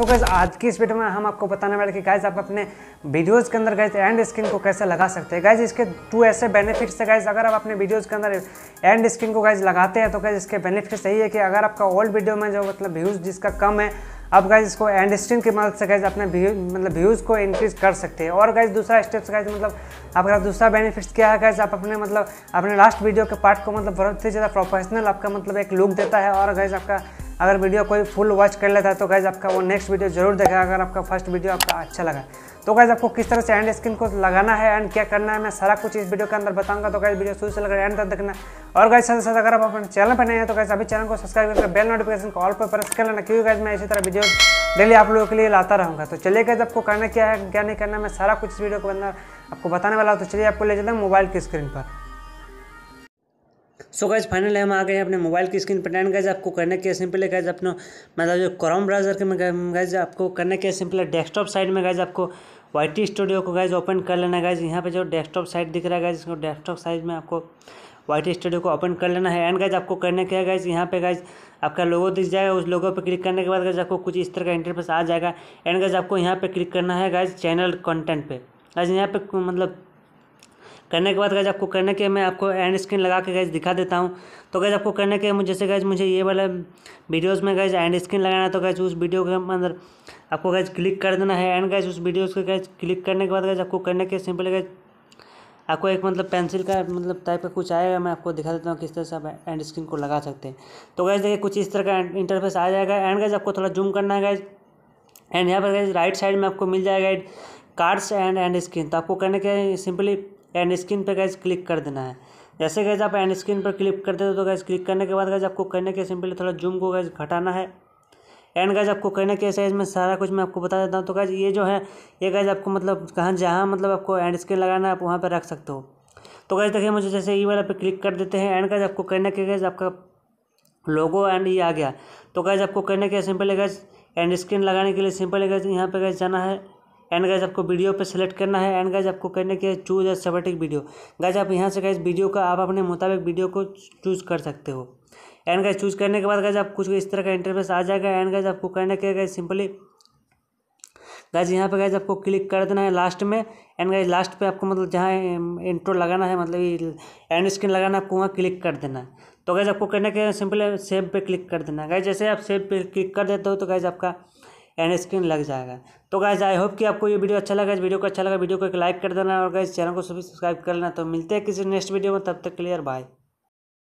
सो gas आज की इस वीडियो में हम आपको बताने वाले कि गाइज आप अपने वीडियोस के अंदर गैस एंड स्क्रीन को कैसे लगा सकते हैं गैस इसके टू ऐसे बेनिफिट्स है गैस अगर आप अपने वीडियोस के अंदर एंड स्क्रीन को गाइज लगाते हैं तो गैस इसके बेनिफिट्स यही है कि अगर आपका ओल्ड वीडियो में जो मतलब व्यूज़ जिसका कम है आप गाइज इसको एंड स्क्रीन की मदद से गैस अपने मतलब व्यूज़ को इंक्रीज कर सकते हैं और गाइज दूसरा स्टेप्स गैस मतलब आपका दूसरा बेनिफिट्स क्या है गैस आप अपने मतलब अपने लास्ट वीडियो के पार्ट को मतलब बहुत ही ज़्यादा प्रोफेशनल आपका मतलब एक लुक देता है और गैस आपका अगर वीडियो कोई फुल वॉच कर लेता है तो गैज़ आपका वो नेक्स्ट वीडियो जरूर देखेगा अगर आपका फर्स्ट वीडियो आपका अच्छा लगा तो गैज़ आपको किस तरह से एंड स्क्रीन को लगाना है एंड क्या करना है मैं सारा कुछ इस वीडियो के अंदर बताऊंगा तो गैस वीडियो शुरू से है एंड तक देखना और गैस साथ साथ अगर आप अपने चैनल पर नए हैं तो गैस अभी चैनल को सब्सक्राइब करके बेल नोटिफिकेशन कॉल पर प्रेस कर लेना क्योंकि गैस मैं इसी तरह वीडियो डेली आप लोगों के लिए लाता रहूँगा तो चलिए गैस आपको करना क्या है क्या नहीं करना मैं सारा कुछ इस वीडियो के अंदर आपको बताने वाला हूँ तो चलिए आपको ले जाता मोबाइल की स्क्रीन पर सो गैज फाइनल हम आ गए अपने मोबाइल की स्क्रीन पर एंड गैज आपको करने के सिंपल है गैज अपना मतलब जो क्रोम ब्राउजर के में गैज आपको करने के सिंपल है डेस्कटॉप साइड में गैज आपको वाई स्टूडियो को गैज ओपन कर लेना गैज यहाँ पे जो डेस्कटॉप साइड दिख रहा है गैज इसको डेस्कटॉप साइड में आपको वाई स्टूडियो को ओपन कर लेना है एंड गैज आपको करने के है गैज यहाँ पे गैज आपका लोगो दिख जाएगा उस लोगो पर क्लिक करने के बाद गैज आपको कुछ इस तरह का इंटरफेस आ जाएगा एंड गैज आपको यहाँ पर क्लिक करना है गैज चैनल कॉन्टेंट पर गैज यहाँ पे मतलब करने के बाद गैज आपको करने के मैं आपको एंड स्क्रीन लगा के गैज दिखा देता हूँ तो गैज आपको करने के जैसे गैज मुझे ये वाला वीडियोज़ में गैज एंड स्क्रीन लगाना है तो गैज उस वीडियो के अंदर आपको गैज क्लिक कर देना है एंड गैज उस वीडियोज़ के गैज क्लिक करने के बाद गैज आपको करने के सिंपल गैज आपको एक मतलब पेंसिल का मतलब टाइप का कुछ आएगा मैं आपको दिखा देता हूँ किस तरह से आप एंड स्क्रीन को लगा सकते हैं तो गैस देखिए कुछ इस तरह का इंटरफेस आ जाएगा एंड गैस आपको थोड़ा जूम करना है गैस एंड यहाँ पर गैस राइट साइड में आपको मिल जाएगा कार्ड्स एंड एंड स्क्रीन तो आपको करने के सिंपली एंड स्क्रीन पर गैस क्लिक कर देना है जैसे गैस आप एंड स्क्रीन पर क्लिक करते हो तो गैस क्लिक करने के बाद गैस आपको करने के सिंपली थोड़ा जूम को गैस घटाना है एंड गैज आपको कहना कि साइज में सारा कुछ मैं आपको बता देता हूँ तो गैज ये जो है ये गैज आपको मतलब कहाँ जहाँ मतलब आपको एंड स्क्रीन लगाना है आप वहाँ पर रख सकते हो तो गैज देखिए मुझे जैसे ई वाला पे क्लिक कर देते हैं एंड गैज आपको कहना कि गैज आपका लोगो एंड ये आ गया तो गैज आपको कहना कि सिंपल है गैज एंड स्क्रीन लगाने के लिए सिंपल है गैज यहाँ पर गैस जाना है एंड गाइज आपको वीडियो पे सेलेक्ट करना है एंड गाइज आपको करने के चूज ए सबेटिक वीडियो गाइज आप यहाँ से गए वीडियो का आप अपने मुताबिक वीडियो को चूज कर सकते हो एंड गाइज चूज करने के बाद गाइज आप कुछ इस तरह का इंटरफेस आ जाएगा एंड गाइज आपको कहने के गए सिंपली गाइज यहाँ पे गाइज आपको क्लिक कर देना है लास्ट में एंड गाइज लास्ट पे आपको मतलब जहाँ इंट्रो लगाना है मतलब एंड स्क्रीन लगाना है आपको वहाँ क्लिक कर देना है तो गाइज आपको करने के सिंपली सिंपल सेव पे क्लिक कर देना है गाइज जैसे आप सेव पे क्लिक कर देते हो तो गाइज आपका एंड स्क्रीन लग जाएगा तो गाइज आई होप कि आपको ये वीडियो अच्छा लगा इस वीडियो को अच्छा लगा वीडियो को एक लाइक कर देना और गाइज चैनल को सभी सब्सक्राइब कर लेना तो मिलते हैं किसी नेक्स्ट वीडियो में तब तक क्लियर बाय